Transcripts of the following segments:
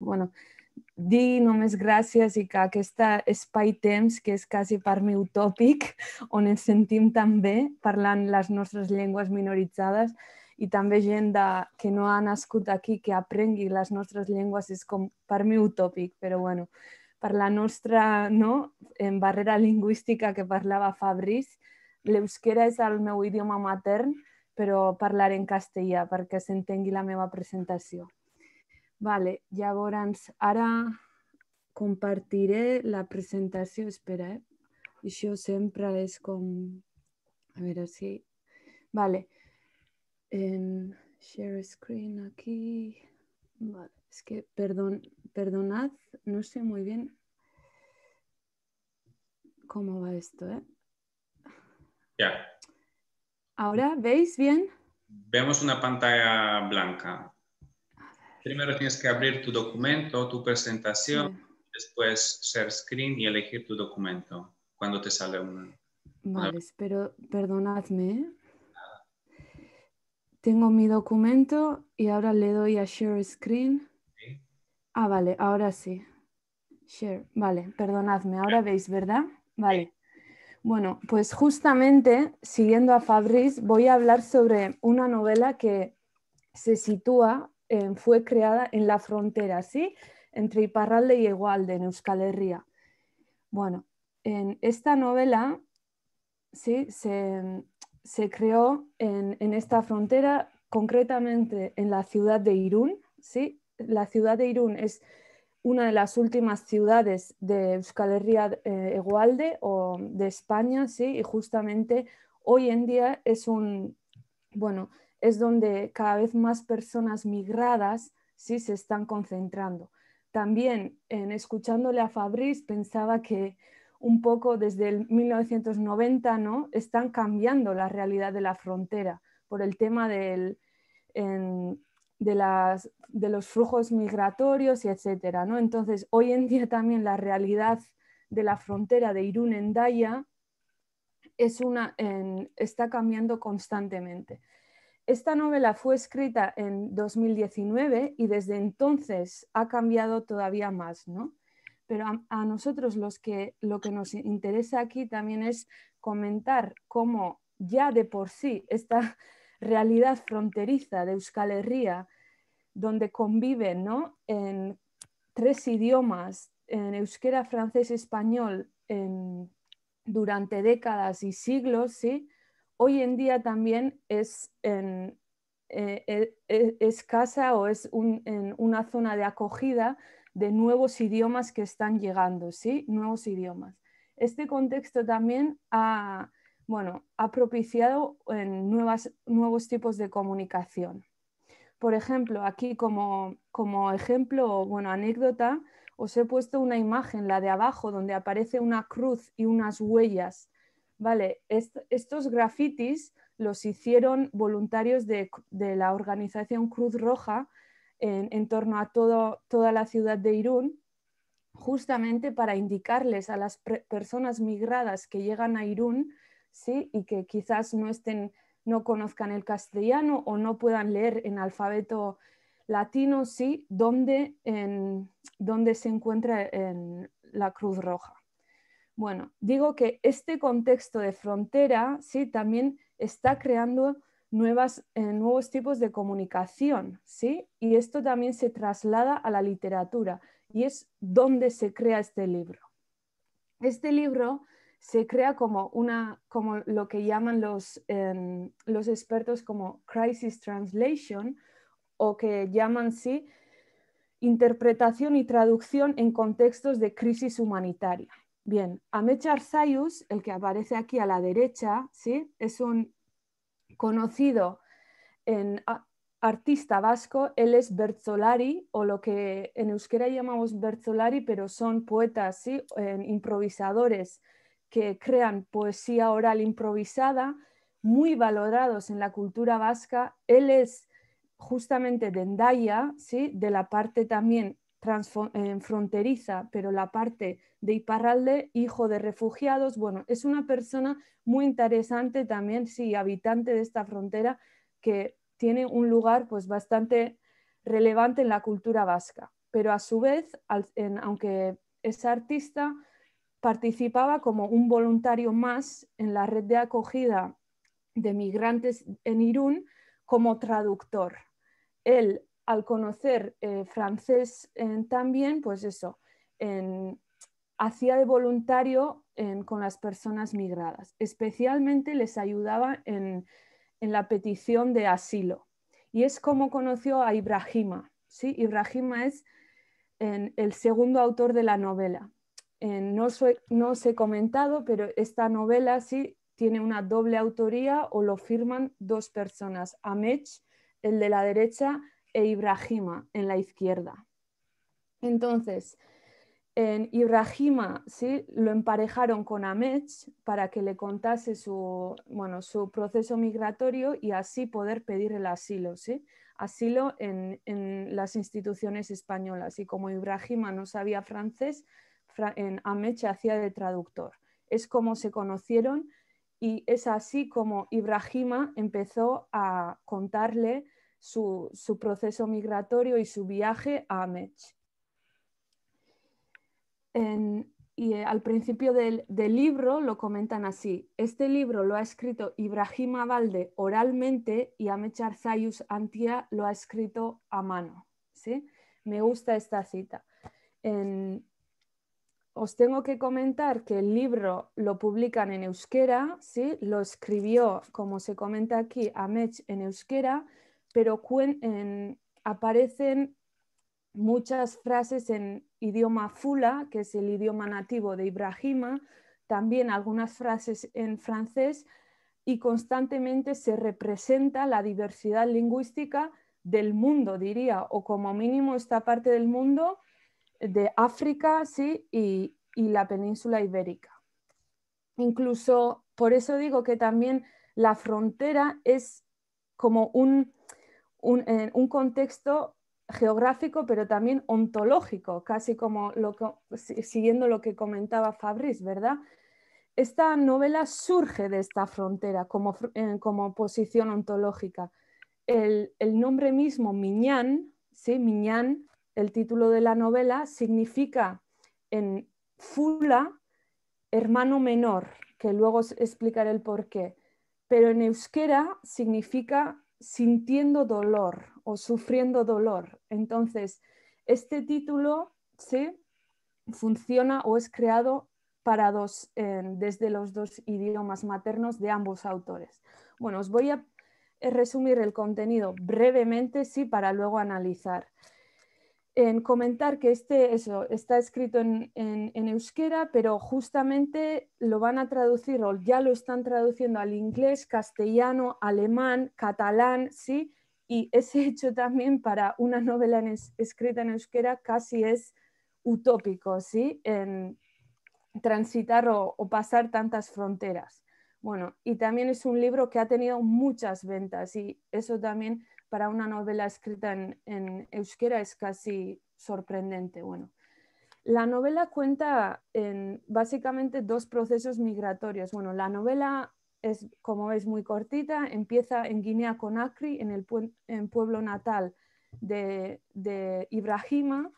bueno, dir només gràcies i que aquest espai-temps, que és quasi per mi utòpic, on ens sentim tan bé parlant les nostres llengües minoritzades i també gent de, que no ha nascut aquí que aprengui les nostres llengües és com per mi utòpic, però bueno, per la nostra no, en barrera lingüística que parlava Fabrice, l'eusquera és el meu idioma matern, però parlar en castellà perquè s'entengui la meva presentació. Vale, ya ahora Ahora compartiré la presentación, Espera, eh? yo siempre es con. Mm, a ver así. Vale. En share screen aquí. Vale. Es que, perdón, perdonad, no sé muy bien cómo va esto, ¿eh? Ya. ¿Ahora veis bien? Vemos una pantalla blanca. Primero tienes que abrir tu documento, tu presentación, después share screen y elegir tu documento cuando te sale uno. Vale, pero perdonadme. Tengo mi documento y ahora le doy a share screen. Ah, vale, ahora sí. Share, vale, perdonadme, ahora veis, ¿verdad? Vale. Bueno, pues justamente siguiendo a Fabrice, voy a hablar sobre una novela que se sitúa fue creada en la frontera, ¿sí? Entre Iparralde y Egualde, en Euskal Herria. Bueno, en esta novela, ¿sí? Se, creó en, esta frontera, concretamente en la ciudad de Irún, ¿sí? La ciudad de Irún es una de las últimas ciudades de Euskal Herria eh, Egualde o de España, ¿sí? Y justamente hoy en día es un, bueno, es donde cada vez más personas migradas sí se están concentrando. También en escuchándole a Fabrice pensaba que un poco desde el 1990 ¿no? están cambiando la realidad de la frontera por el tema de, los flujos migratorios y etcétera. ¿no? Entonces, hoy en día también la realidad de la frontera de Irún en Daya está cambiando constantemente. Esta novela fue escrita en 2019 y desde entonces ha cambiado todavía más, ¿no? Pero a, nosotros lo que nos interesa aquí también es comentar cómo ya de por sí esta realidad fronteriza de Euskal Herria, donde conviven ¿no? en tres idiomas, en euskera, francés y español, durante décadas y siglos, ¿sí? hoy en día también es eh, eh, eh, escasa o es en una zona de acogida de nuevos idiomas que están llegando, ¿sí? Nuevos idiomas. Este contexto también ha, propiciado nuevos tipos de comunicación. Por ejemplo, aquí como, ejemplo o bueno, anécdota, os he puesto una imagen, la de abajo, donde aparece una cruz y unas huellas vale, estos grafitis los hicieron voluntarios de, la organización Cruz Roja en, torno a toda la ciudad de Irún, justamente para indicarles a las personas migradas que llegan a Irún ¿sí? y que quizás no, estén, no conozcan el castellano o no puedan leer en alfabeto latino, sí, dónde, se encuentra en la Cruz Roja. Bueno, digo que este contexto de frontera sí también está creando eh, nuevos tipos de comunicación, ¿sí? Y esto también se traslada a la literatura y es donde se crea este libro. Este libro se crea como, lo que llaman los, em, los expertos como crisis translation o que llaman, sí, interpretación y traducción en contextos de crisis humanitaria. Bien, Amechar Sayus, el que aparece aquí a la derecha, ¿sí? es un conocido en, artista vasco, él es Berzolari, o lo que en euskera llamamos Berzolari, pero son poetas, ¿sí? improvisadores que crean poesía oral improvisada, muy valorados en la cultura vasca. Él es justamente de ¿sí? de la parte también fronteriza, pero la parte de Iparralde, hijo de refugiados, bueno, es una persona muy interesante también, sí, habitante de esta frontera que tiene un lugar pues bastante relevante en la cultura vasca, pero a su vez, aunque es artista, participaba como un voluntario más en la red de acogida de migrantes en Irún como traductor. Él al conocer eh, francés también, pues eso, hacía de voluntario con las personas migradas. Especialmente les ayudaba en, la petición de asilo. Y es como conoció a Ibrahima. ¿sí? Ibrahima es el segundo autor de la novela. no, no os he comentado, pero esta novela sí tiene una doble autoría o lo firman dos personas, Amech, el de la derecha, e Ibrahima en la izquierda. Entonces, en Ibrahima ¿sí? lo emparejaron con Amech para que le contase su, proceso migratorio y así poder pedir el asilo, ¿sí? asilo en, las instituciones españolas. Y como Ibrahima no sabía francés, en Amech hacía de traductor. Es como se conocieron y es así como Ibrahima empezó a contarle su, proceso migratorio y su viaje a Amech. y eh, al principio del, libro lo comentan así. Este libro lo ha escrito Ibrahim Abalde oralmente y Amech Arzayus Antia lo ha escrito a mano. ¿sí? Me gusta esta cita. os tengo que comentar que el libro lo publican en euskera, ¿sí? lo escribió, como se comenta aquí, Amech en euskera, pero aparecen muchas frases en idioma fula, que es el idioma nativo de Ibrahima, también algunas frases en francés y constantemente se representa la diversidad lingüística del mundo, diría, o como mínimo esta parte del mundo, eh, de África sí, y, y la península ibérica. Incluso por eso digo que también la frontera es como un un, contexto geográfico, pero también ontológico, casi como siguiendo lo que comentaba Fabrice, ¿verdad? Esta novela surge de esta frontera como, posición ontológica. El, nombre mismo, Miñán, ¿sí? Miñán, el título de la novela, significa en Fula, hermano menor, que luego explicaré el porqué, pero en euskera significa sintiendo dolor o sufriendo dolor. Entonces, este título funciona o es creado para dos, eh, desde los dos idiomas maternos de ambos autores. Bueno, os voy a eh, resumir el contenido brevemente, sí, para luego analizar en comentar que este, eso, está escrito en, en, euskera, pero justamente lo van a traducir o ya lo están traduciendo al inglés, castellano, alemán, catalán, ¿sí? Y ese hecho también para una novela escrita en euskera casi es utópico, ¿sí? En transitar o pasar tantas fronteras. Bueno, y también es un libro que ha tenido muchas ventas y eso también para una novela escrita en, euskera es casi sorprendente. Bueno, la novela cuenta en básicamente dos procesos migratorios. Bueno, la novela es, como veis, muy cortita, empieza en Guinea Conakry, en el pueblo natal de, Ibrahima,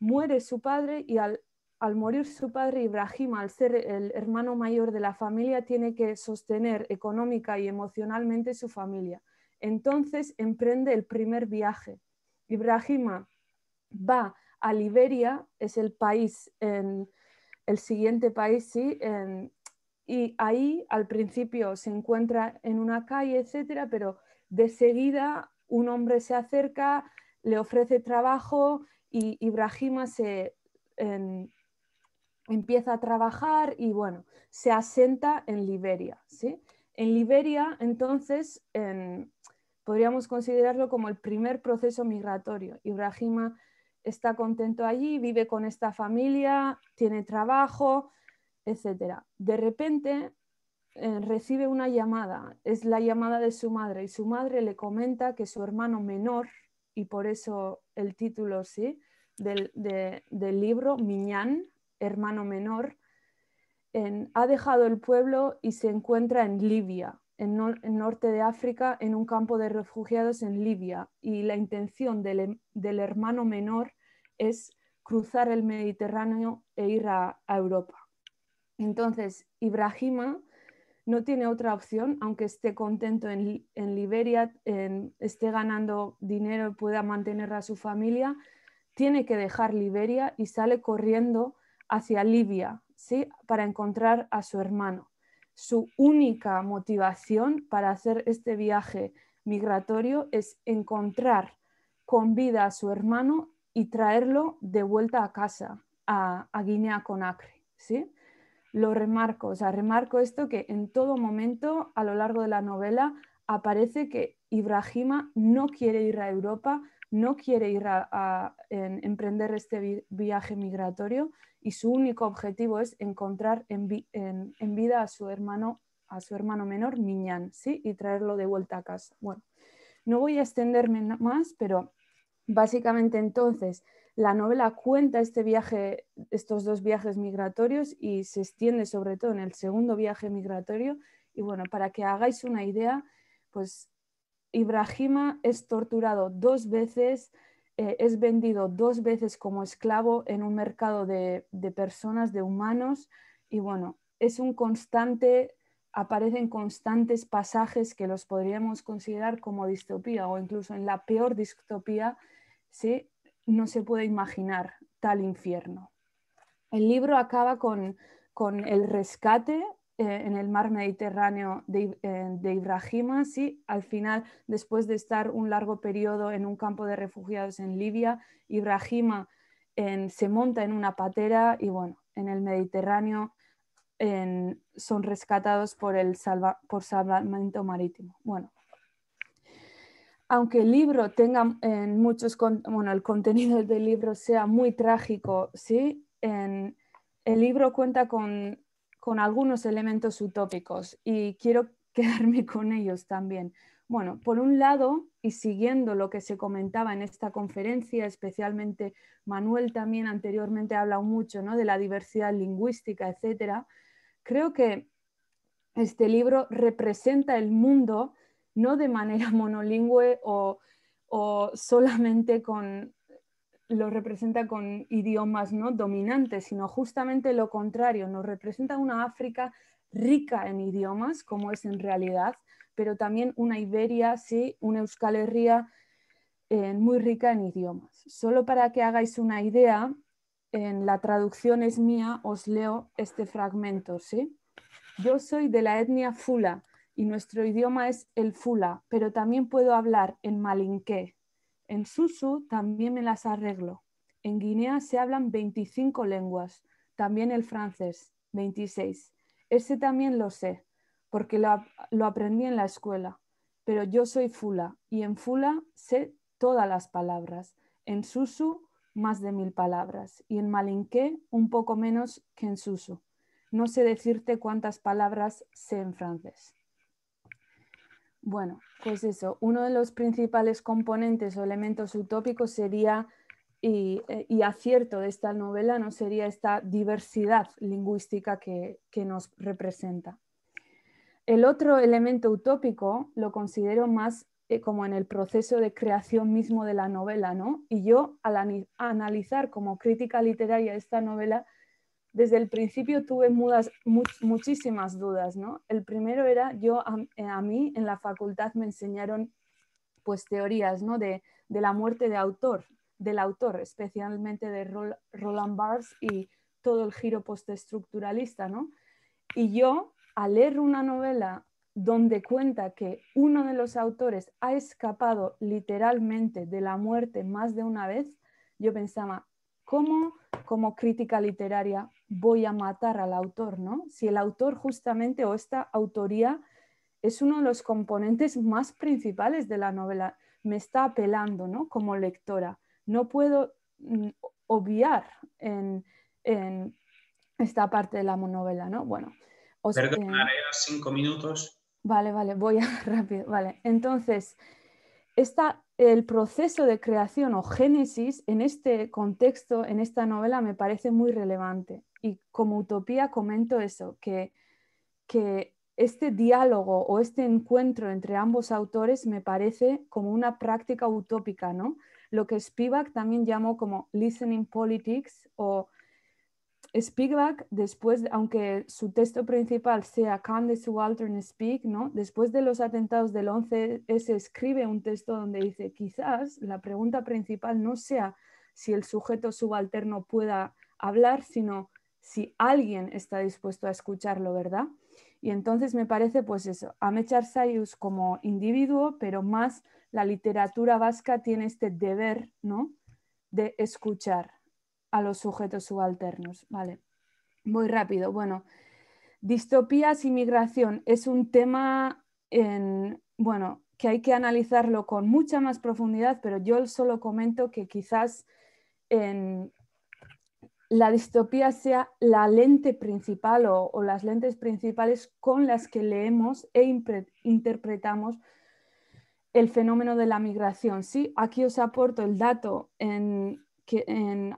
muere su padre y al, al morir su padre, Ibrahima, al ser el hermano mayor de la familia, tiene que sostener económica y emocionalmente su familia. Entonces emprende el primer viaje. Ibrahima va a Liberia, es el país, en, el siguiente país, sí, y ahí al principio se encuentra en una calle, etcétera, pero de seguida un hombre se acerca, le ofrece trabajo y Ibrahima se empieza a trabajar y bueno, se asenta en Liberia, ¿sí? En Liberia, entonces, en, Podríamos considerarlo como el primer proceso migratorio. Ibrahima está contento allí, vive con esta familia, tiene trabajo, etc. De repente eh, recibe una llamada, es la llamada de su madre y su madre le comenta que su hermano menor, y por eso el título sí, del, libro, Miñán, hermano menor, ha dejado el pueblo y se encuentra en Libia en el norte de África en un campo de refugiados en Libia y la intención del, hermano menor es cruzar el Mediterráneo e ir a, Europa. Entonces, Ibrahima no tiene otra opción, aunque esté contento en, en Liberia, esté ganando dinero y pueda mantener a su familia, tiene que dejar Liberia y sale corriendo hacia Libia, ¿sí? Para encontrar a su hermano su única motivación para hacer este viaje migratorio es encontrar con vida a su hermano y traerlo de vuelta a casa, a, Guinea Conakry. ¿sí? Lo remarco, o sea, remarco esto que en todo momento a lo largo de la novela aparece que Ibrahima no quiere ir a Europa, no quiere ir a, emprender este viaje migratorio y su único objetivo es encontrar en, vida a su hermano a su hermano menor Miñán, ¿sí? Y traerlo de vuelta a casa. Bueno, no voy a extenderme más, pero básicamente entonces la novela cuenta este viaje, estos dos viajes migratorios y se extiende sobre todo en el segundo viaje migratorio. Y bueno, para que hagáis una idea, pues Ibrahima es torturado dos veces, eh, es vendido dos veces como esclavo en un mercado de, personas, de humanos, y bueno, es un constante, aparecen constantes pasajes que los podríamos considerar como distopía o incluso en la peor distopía, ¿sí? no se puede imaginar tal infierno. El libro acaba con, con el rescate eh, en el mar Mediterráneo de, Ibrahima, sí, al final, después de estar un largo periodo en un campo de refugiados en Libia, Ibrahima se monta en una patera y bueno, en el Mediterráneo son rescatados por el por salvamento marítimo. Bueno, aunque el libro tenga en muchos, bueno, el contenido del libro sea muy trágico, sí, en, el libro cuenta con con algunos elementos utópicos y quiero quedarme con ellos también. Bueno, por un lado, y siguiendo lo que se comentaba en esta conferencia, especialmente Manuel también anteriormente ha hablado mucho ¿no? de la diversidad lingüística, etcétera, creo que este libro representa el mundo no de manera monolingüe o solamente con lo representa con idiomas no dominantes, sino justamente lo contrario, nos representa una África rica en idiomas, como es en realidad, pero también una Iberia, sí, una Euskal Herria eh, muy rica en idiomas. Solo para que hagáis una idea, en la traducción es mía, os leo este fragmento, Yo soy de la etnia Fula y nuestro idioma es el Fula, pero también puedo hablar en malinqué, en Susu también me las arreglo. En Guinea se hablan 25 lenguas, también el francés, 26. Ese también lo sé, porque lo, lo aprendí en la escuela. Pero yo soy Fula y en Fula sé todas las palabras. En Susu, más de mil palabras. Y en Malinqué, un poco menos que en Susu. No sé decirte cuántas palabras sé en francés. Bueno, pues eso, uno de los principales componentes o elementos utópicos sería, y, eh, acierto de esta novela, no sería esta diversidad lingüística que, nos representa. El otro elemento utópico lo considero más eh, como en el proceso de creación mismo de la novela, ¿no? Y yo al analizar como crítica literaria esta novela desde el principio tuve mudas, muchísimas dudas, El primero era, yo eh, a, mí en la facultad me enseñaron pues teorías, De, la muerte de autor, del autor, especialmente de Roland Barthes y todo el giro postestructuralista, Y yo, al leer una novela donde cuenta que uno de los autores ha escapado literalmente de la muerte más de una vez, yo pensaba, ¿cómo como crítica literaria voy a matar al autor, ¿no? Si el autor justamente o esta autoría es uno de los componentes más principales de la novela, me está apelando, ¿no? Como lectora, no puedo mm, obviar en, esta parte de la novela, ¿no? Bueno, Perdón, eh, cinco minutos. Vale, vale, voy a rápido. Vale, entonces, el proceso de creación o génesis en este contexto, en esta novela, me parece muy relevante y como utopía comento eso, que, que este diálogo o este encuentro entre ambos autores me parece como una práctica utópica, ¿no? Lo que Spivak también llamó como listening politics o Spivak, después, aunque su texto principal sea Can the Subaltern Speak, ¿no? después de los atentados del 11S escribe un texto donde dice quizás la pregunta principal no sea si el sujeto subalterno pueda hablar, sino si alguien está dispuesto a escucharlo, ¿verdad? Y entonces me parece, pues eso, Mechar Sayus como individuo, pero más la literatura vasca tiene este deber, ¿no? De escuchar a los sujetos subalternos, ¿vale? Muy rápido, bueno, distopías y migración es un tema en, bueno, que hay que analizarlo con mucha más profundidad, pero yo solo comento que quizás en la distopía sea la lente principal o, las lentes principales con las que leemos e interpretamos el fenómeno de la migración. Sí, aquí os aporto el dato que,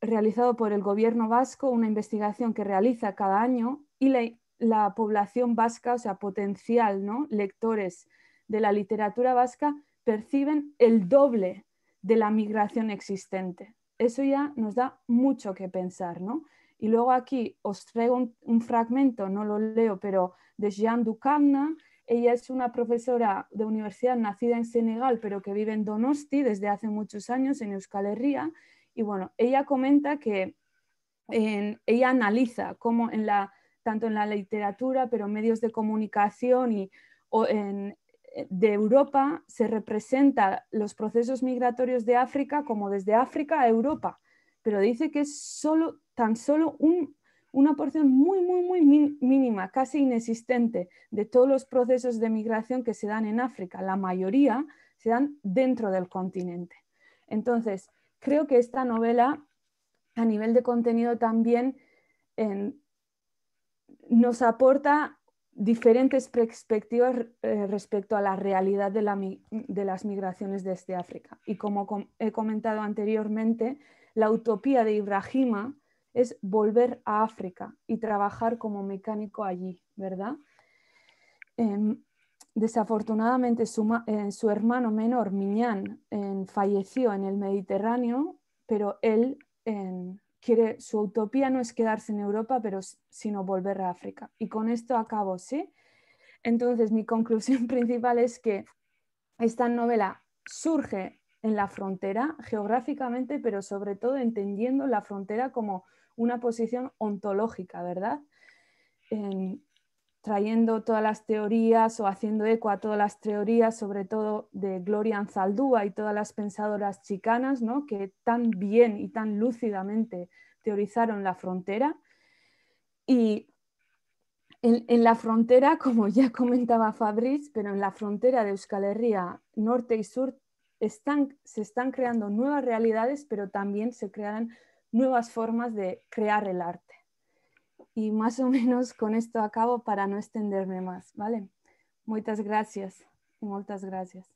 realizado por el gobierno vasco, una investigación que realiza cada año y la, población vasca, o sea, potencial, ¿no? lectores de la literatura vasca, perciben el doble de la migración existente eso ya nos da mucho que pensar, ¿no? Y luego aquí os traigo un, fragmento, no lo leo, pero de Jean Ducamna. Ella es una profesora de universidad nacida en Senegal, pero que vive en Donosti desde hace muchos años en Euskal Herria. Y bueno, ella comenta que ella analiza cómo en la, tanto en la literatura, pero en medios de comunicación y en eh, de Europa se representa los procesos migratorios de África como desde África a Europa, pero dice que es solo, tan solo una porción muy, muy, muy mínima, casi inexistente, de todos los procesos de migración que se dan en África. La mayoría se dan dentro del continente. Entonces, creo que esta novela, a nivel de contenido también, nos aporta diferentes perspectivas eh, respecto a la realidad de, las migraciones desde África. Y como he comentado anteriormente, la utopía de Ibrahima es volver a África y trabajar como mecánico allí, ¿verdad? Em, desafortunadamente su, eh, su, hermano menor, Miñán, em, falleció en el Mediterráneo, pero él en em, su utopía no es quedarse en Europa, pero sino volver a África. Y con esto acabo, ¿sí? Entonces, mi conclusión principal es que esta novela surge en la frontera geográficamente, pero sobre todo entendiendo la frontera como una posición ontológica, ¿verdad? trayendo todas las teorías o haciendo eco a todas las teorías, sobre todo de Gloria Anzaldúa y todas las pensadoras chicanas, ¿no? que tan bien y tan lúcidamente teorizaron la frontera. Y en, la frontera, como ya comentaba Fabriz, pero en la frontera de Euskal Herria, norte y sur, están, se están creando nuevas realidades, pero también se crearán nuevas formas de crear el arte. Y más o menos con esto acabo para no extenderme más, ¿vale? Muchas gracias y muchas gracias.